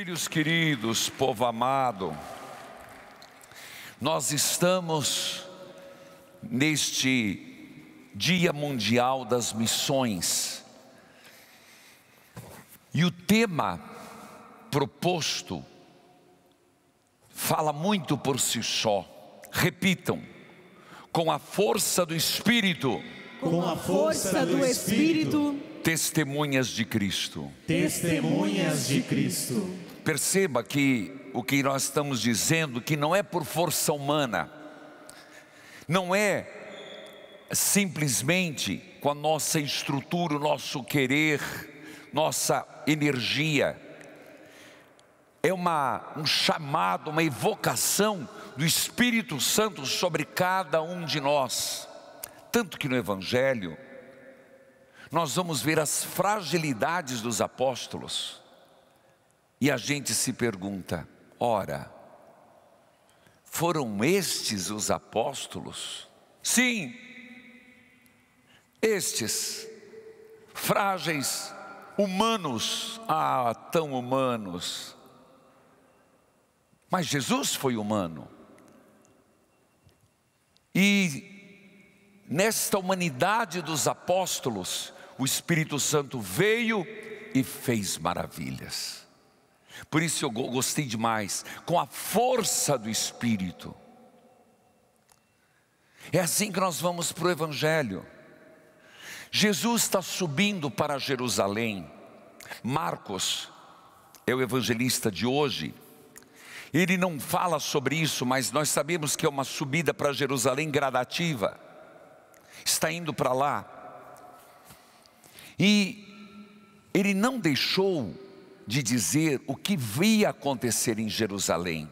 filhos queridos, povo amado, nós estamos neste Dia Mundial das Missões e o tema proposto fala muito por si só. Repitam, com a força do Espírito. Com a força do Espírito. Testemunhas de Cristo. Testemunhas de Cristo. Perceba que o que nós estamos dizendo que não é por força humana, não é simplesmente com a nossa estrutura, o nosso querer, nossa energia. É uma, um chamado, uma evocação do Espírito Santo sobre cada um de nós. Tanto que no Evangelho, nós vamos ver as fragilidades dos apóstolos. E a gente se pergunta: ora, foram estes os apóstolos? Sim, estes, frágeis, humanos, ah, tão humanos. Mas Jesus foi humano. E nesta humanidade dos apóstolos, o Espírito Santo veio e fez maravilhas. Por isso eu gostei demais, com a força do Espírito. É assim que nós vamos para o Evangelho. Jesus está subindo para Jerusalém. Marcos é o evangelista de hoje. Ele não fala sobre isso, mas nós sabemos que é uma subida para Jerusalém gradativa. Está indo para lá. E ele não deixou de dizer o que via acontecer em Jerusalém,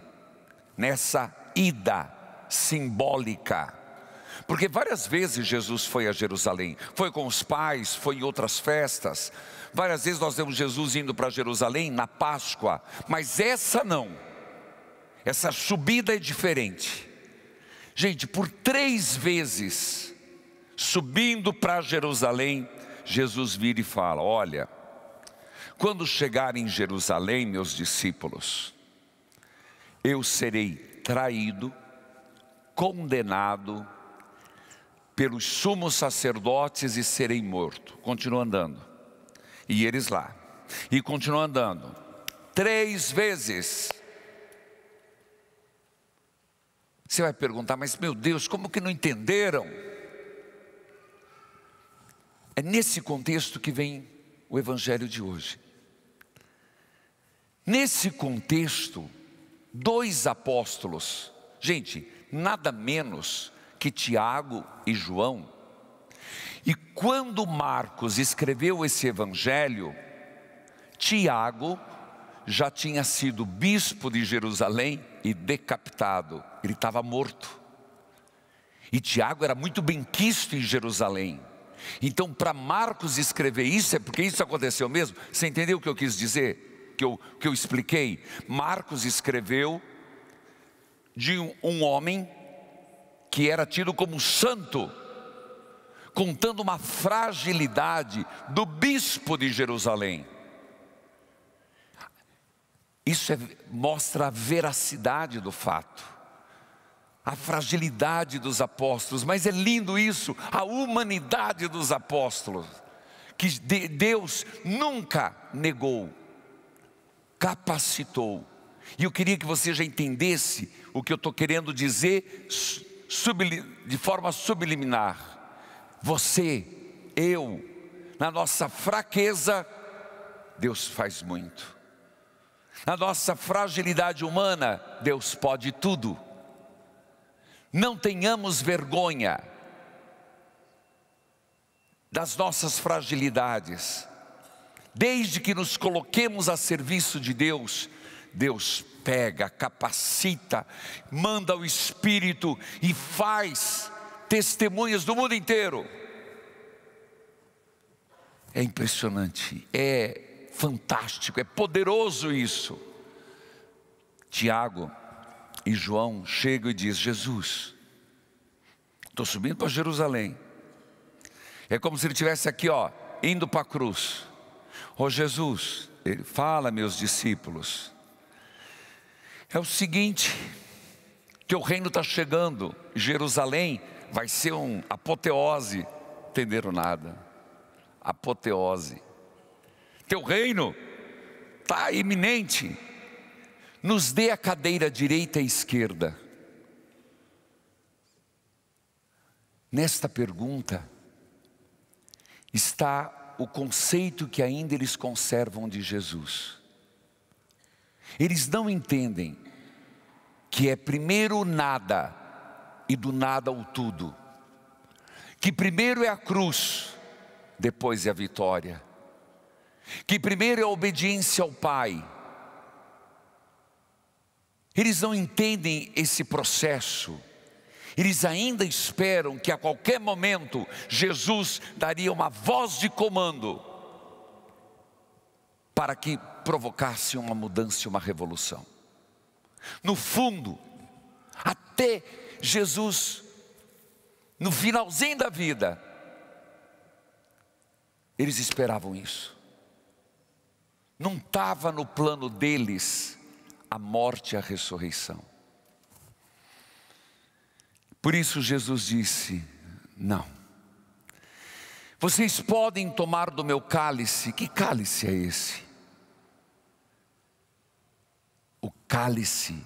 nessa ida simbólica. Porque várias vezes Jesus foi a Jerusalém, foi com os pais, foi em outras festas. Várias vezes nós vemos Jesus indo para Jerusalém na Páscoa, mas essa não. Essa subida é diferente. Gente, por três vezes, subindo para Jerusalém, Jesus vira e fala: Olha, quando chegar em Jerusalém, meus discípulos, eu serei traído, condenado pelos sumos sacerdotes e serei morto. Continua andando. E eles lá. E continua andando. Três vezes. Você vai perguntar, mas meu Deus, como que não entenderam? É nesse contexto que vem o evangelho de hoje. Nesse contexto, dois apóstolos, gente, nada menos que Tiago e João, e quando Marcos escreveu esse evangelho, Tiago já tinha sido bispo de Jerusalém e decapitado, ele estava morto. E Tiago era muito bem quisto em Jerusalém. Então, para Marcos escrever isso, é porque isso aconteceu mesmo. Você entendeu o que eu quis dizer? que eu, que eu expliquei, Marcos escreveu de um homem que era tido como santo, contando uma fragilidade do bispo de Jerusalém. Isso é, mostra a veracidade do fato, a fragilidade dos apóstolos, mas é lindo isso, a humanidade dos apóstolos, que Deus nunca negou capacitou. E eu queria que você já entendesse o que eu estou querendo dizer de forma subliminar. Você, eu, na nossa fraqueza, Deus faz muito. Na nossa fragilidade humana, Deus pode tudo. Não tenhamos vergonha das nossas fragilidades. Desde que nos coloquemos a serviço de Deus, Deus pega, capacita, manda o Espírito e faz testemunhas do mundo inteiro. É impressionante, é fantástico, é poderoso isso. Tiago e João chegam e diz: Jesus, estou subindo para Jerusalém. É como se ele tivesse aqui, ó, indo para a cruz. Ó oh, Jesus, ele fala, meus discípulos, é o seguinte: teu reino está chegando, Jerusalém vai ser um apoteose. Entenderam nada? Apoteose. Teu reino está iminente. Nos dê a cadeira direita e esquerda. Nesta pergunta está o conceito que ainda eles conservam de Jesus. Eles não entendem que é primeiro nada e do nada o tudo. Que primeiro é a cruz, depois é a vitória. Que primeiro é a obediência ao Pai. Eles não entendem esse processo. Eles ainda esperam que a qualquer momento Jesus daria uma voz de comando para que provocasse uma mudança, uma revolução. No fundo, até Jesus, no finalzinho da vida, eles esperavam isso. Não estava no plano deles a morte e a ressurreição. Por isso Jesus disse: Não. Vocês podem tomar do meu cálice. Que cálice é esse? O cálice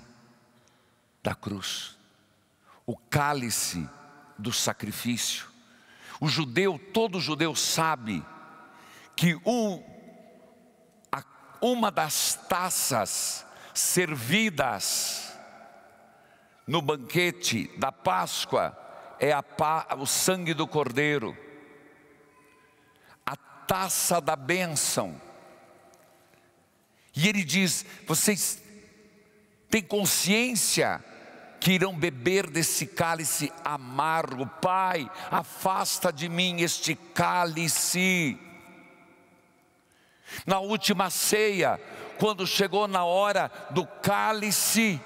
da cruz. O cálice do sacrifício. O judeu, todo judeu sabe que um, a, uma das taças servidas no banquete da Páscoa é pá, o sangue do Cordeiro, a taça da bênção. E ele diz: vocês têm consciência que irão beber desse cálice amargo, Pai, afasta de mim este cálice. Na última ceia, quando chegou na hora do cálice,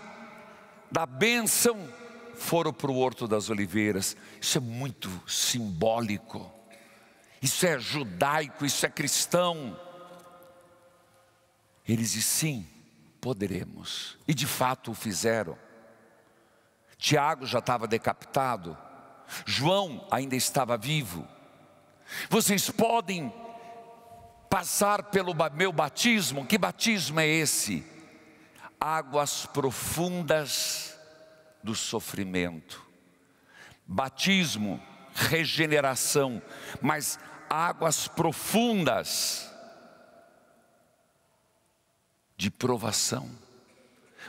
da bênção, foram para o Horto das Oliveiras. Isso é muito simbólico, isso é judaico, isso é cristão. Eles dizem sim, poderemos. E de fato o fizeram. Tiago já estava decapitado, João ainda estava vivo. Vocês podem passar pelo meu batismo? Que batismo é esse? águas profundas do sofrimento. Batismo, regeneração, mas águas profundas de provação.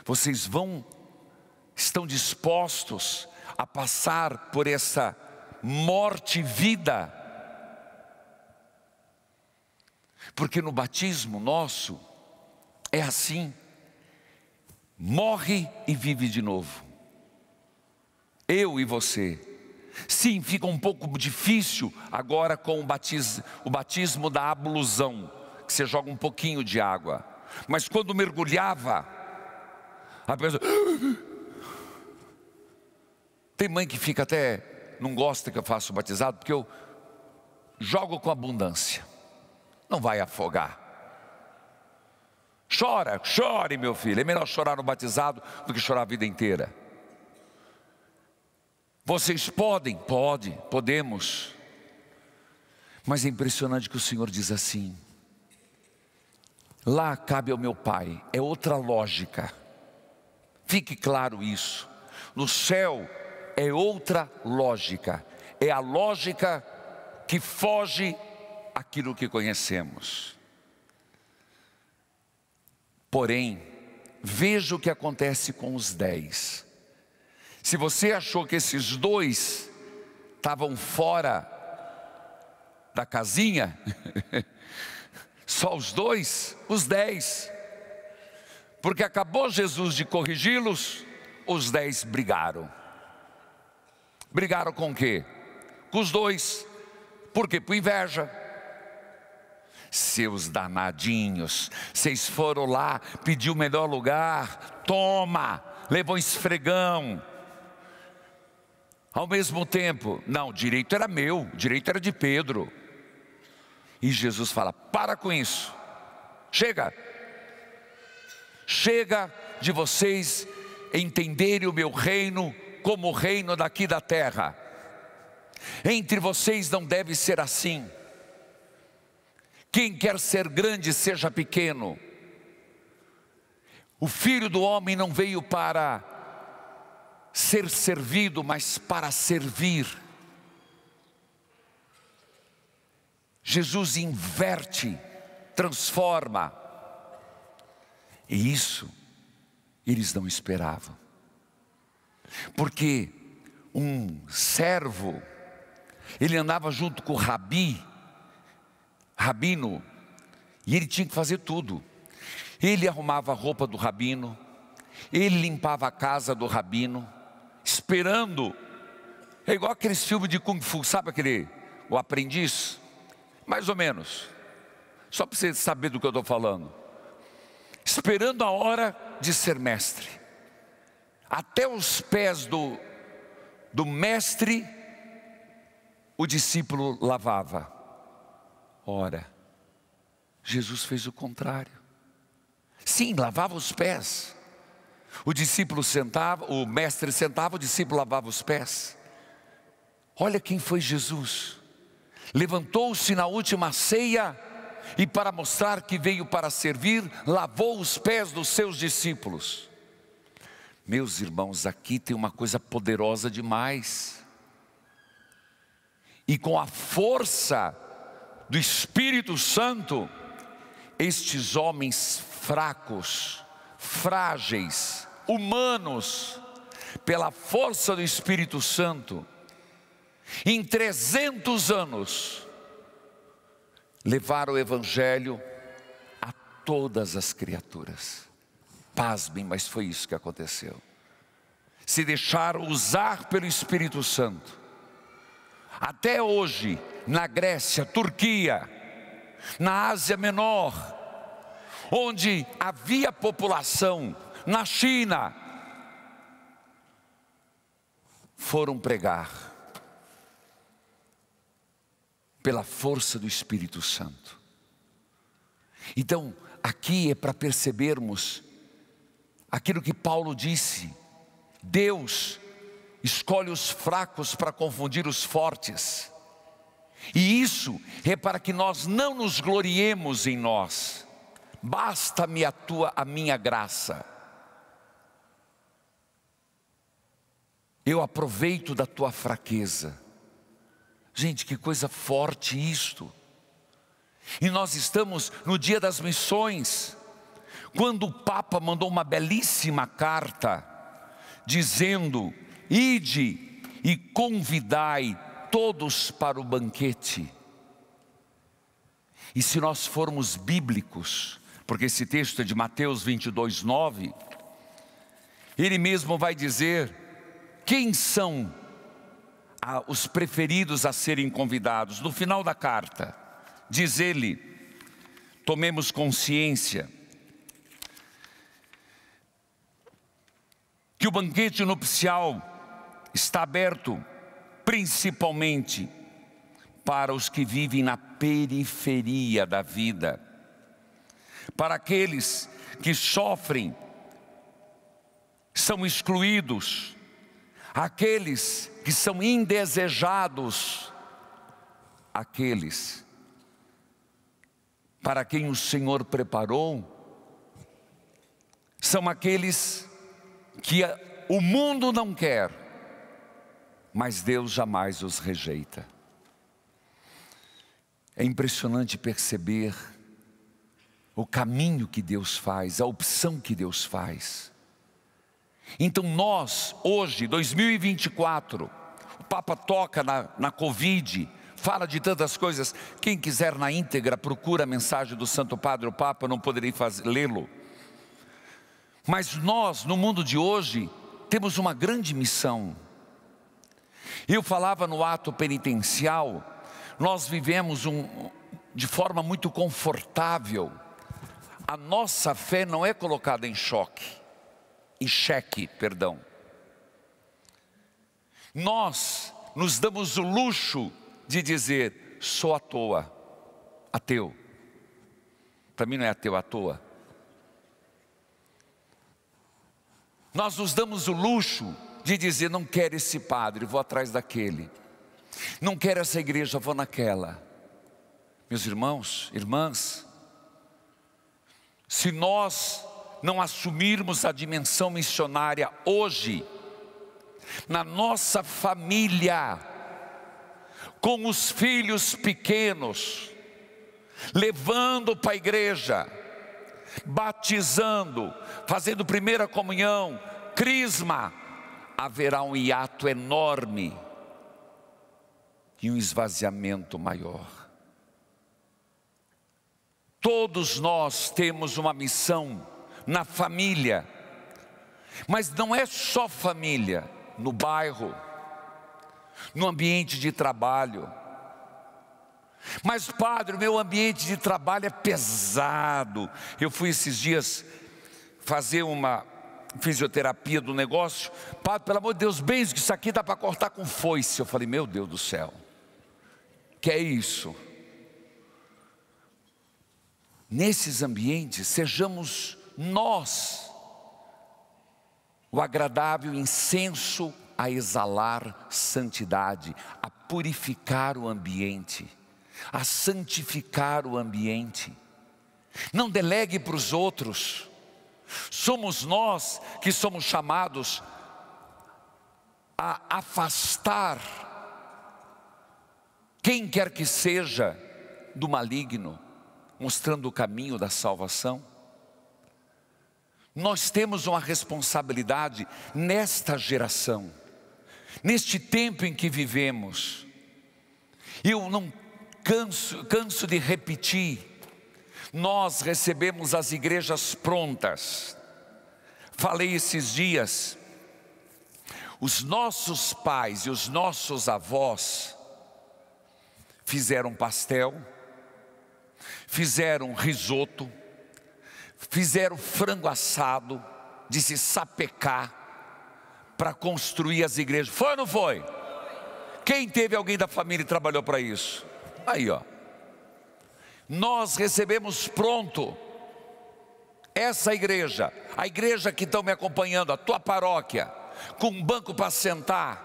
Vocês vão, estão dispostos a passar por essa morte e vida. Porque no batismo nosso é assim morre e vive de novo. Eu e você. Sim, fica um pouco difícil agora com o batismo, o batismo da ablusão, que você joga um pouquinho de água. Mas quando mergulhava, a pessoa. Tem mãe que fica até. Não gosta que eu faça o batizado, porque eu jogo com abundância. Não vai afogar. Chora, chore, meu filho. É melhor chorar no batizado do que chorar a vida inteira. Vocês podem? Pode, podemos. Mas é impressionante que o Senhor diz assim: lá cabe ao meu Pai, é outra lógica, fique claro isso. No céu é outra lógica, é a lógica que foge aquilo que conhecemos. Porém, veja o que acontece com os dez. Se você achou que esses dois estavam fora da casinha, só os dois, os dez. Porque acabou Jesus de corrigi-los, os dez brigaram. Brigaram com o quê? Com os dois. Por quê? Por inveja seus danadinhos, vocês foram lá pediu o melhor lugar, toma, levou um esfregão. Ao mesmo tempo, não, o direito era meu, o direito era de Pedro. E Jesus fala: para com isso, chega, chega de vocês entenderem o meu reino como o reino daqui da terra. Entre vocês não deve ser assim. Quem quer ser grande, seja pequeno. O filho do homem não veio para ser servido, mas para servir. Jesus inverte, transforma. E isso eles não esperavam. Porque um servo, ele andava junto com o rabi, rabino, e ele tinha que fazer tudo. Ele arrumava a roupa do rabino, ele limpava a casa do rabino, esperando. É igual aqueles filmes de Kung Fu, sabe aquele O Aprendiz? Mais ou menos. Só para você saber do que eu estou falando. Esperando a hora de ser mestre. Até os pés do, do mestre, o discípulo lavava. Ora, Jesus fez o contrário. Sim, lavava os pés. O discípulo sentava, o mestre sentava, o discípulo lavava os pés. Olha quem foi Jesus. Levantou-se na última ceia e, para mostrar que veio para servir, lavou os pés dos seus discípulos. Meus irmãos, aqui tem uma coisa poderosa demais. E com a força do Espírito Santo, estes homens fracos, frágeis, humanos, pela força do Espírito Santo, em 300 anos, levaram o Evangelho a todas as criaturas. Pasmem, mas foi isso que aconteceu. Se deixaram usar pelo Espírito Santo. Até hoje, na Grécia, Turquia, na Ásia Menor, onde havia população, na China, foram pregar pela força do Espírito Santo. Então, aqui é para percebermos aquilo que Paulo disse: Deus escolhe os fracos para confundir os fortes. E isso é para que nós não nos gloriemos em nós. Basta-me a tua a minha graça. Eu aproveito da tua fraqueza. Gente, que coisa forte isto. E nós estamos no dia das missões, quando o Papa mandou uma belíssima carta dizendo: ide e convidai todos para o banquete. E se nós formos bíblicos, porque esse texto é de Mateus 22, 9, ele mesmo vai dizer quem são ah, os preferidos a serem convidados. No final da carta, diz ele: tomemos consciência que o banquete nupcial está aberto principalmente para os que vivem na periferia da vida, para aqueles que sofrem, são excluídos, aqueles que são indesejados, aqueles para quem o Senhor preparou, são aqueles que o mundo não quer, mas Deus jamais os rejeita. É impressionante perceber o caminho que Deus faz, a opção que Deus faz. Então, nós, hoje, 2024, o Papa toca na, na Covid, fala de tantas coisas. Quem quiser na íntegra, procura a mensagem do Santo Padre, o Papa, eu não poderei lê-lo. Mas nós, no mundo de hoje, temos uma grande missão eu falava no ato penitencial, nós vivemos um, de forma muito confortável. A nossa fé não é colocada em choque, em cheque, perdão. Nós nos damos o luxo de dizer, sou à toa, ateu. Para mim não é ateu à toa. Nós nos damos o luxo de dizer: não quero esse padre, vou atrás daquele, não quero essa igreja, vou naquela. Meus irmãos, irmãs, se nós não assumirmos a dimensão missionária hoje, na nossa família, com os filhos pequenos, levando para a igreja, batizando, fazendo primeira comunhão, crisma, haverá um hiato enorme e um esvaziamento maior. Todos nós temos uma missão na família, mas não é só família, no bairro, no ambiente de trabalho. Mas, padre, o meu ambiente de trabalho é pesado. Eu fui esses dias fazer uma fisioterapia do negócio. Padre, pelo amor de Deus, bens que isso aqui dá para cortar com foice. Eu falei, meu Deus do céu, que é isso? Nesses ambientes, sejamos nós o agradável incenso a exalar santidade, a purificar o ambiente, a santificar o ambiente. Não delegue para os outros somos nós que somos chamados a afastar quem quer que seja do maligno, mostrando o caminho da salvação. Nós temos uma responsabilidade nesta geração, neste tempo em que vivemos. Eu não canso, canso de repetir, nós recebemos as igrejas prontas. Falei esses dias, os nossos pais e os nossos avós fizeram pastel, fizeram risoto, fizeram frango assado, de se sapecar para construir as igrejas. Foi ou não foi? Quem teve alguém da família que trabalhou para isso? Aí, ó nós recebemos pronto. Essa igreja, a igreja que estão me acompanhando, a tua paróquia, com um banco para sentar.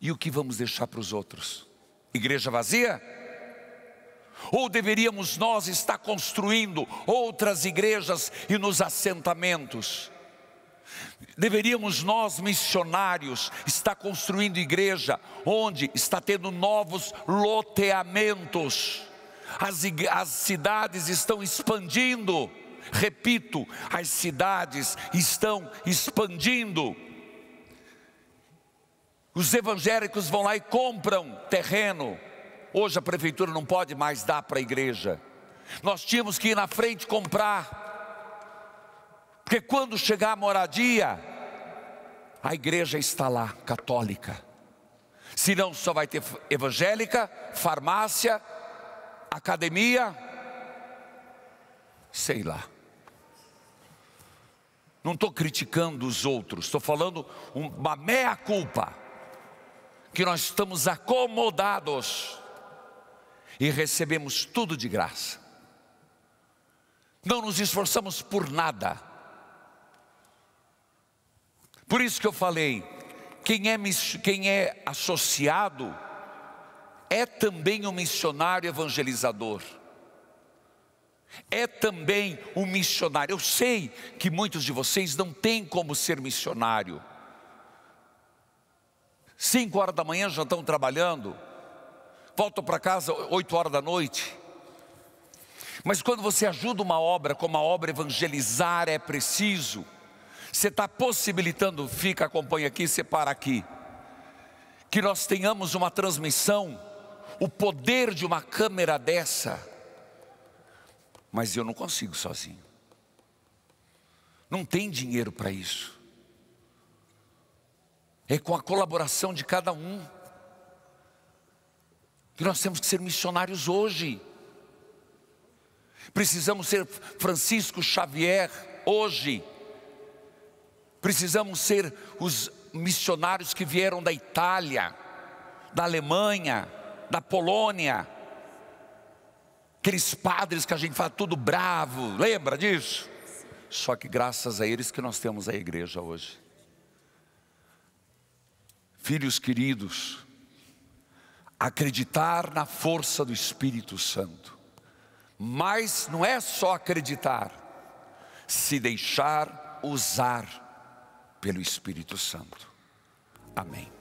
E o que vamos deixar para os outros? Igreja vazia? Ou deveríamos nós estar construindo outras igrejas e nos assentamentos? Deveríamos nós, missionários, estar construindo igreja onde está tendo novos loteamentos, as, as cidades estão expandindo. Repito, as cidades estão expandindo. Os evangélicos vão lá e compram terreno. Hoje a prefeitura não pode mais dar para a igreja. Nós tínhamos que ir na frente comprar. Porque quando chegar a moradia, a igreja está lá, católica. Senão só vai ter evangélica, farmácia, academia, sei lá. Não estou criticando os outros, estou falando uma meia culpa que nós estamos acomodados e recebemos tudo de graça. Não nos esforçamos por nada por isso que eu falei, quem é, quem é associado é também um missionário evangelizador. É também um missionário. Eu sei que muitos de vocês não têm como ser missionário. Cinco horas da manhã já estão trabalhando, voltam para casa oito horas da noite. Mas quando você ajuda uma obra, como a obra evangelizar é preciso, você está possibilitando, fica, acompanha aqui, separa aqui, que nós tenhamos uma transmissão, o poder de uma câmera dessa, mas eu não consigo sozinho. Não tem dinheiro para isso. É com a colaboração de cada um que nós temos que ser missionários hoje. Precisamos ser Francisco Xavier hoje. Precisamos ser os missionários que vieram da Itália, da Alemanha, da Polônia, aqueles padres que a gente fala tudo bravo, lembra disso? Só que graças a eles que nós temos a igreja hoje. Filhos queridos, acreditar na força do Espírito Santo, mas não é só acreditar, se deixar usar pelo Espírito Santo. Amém.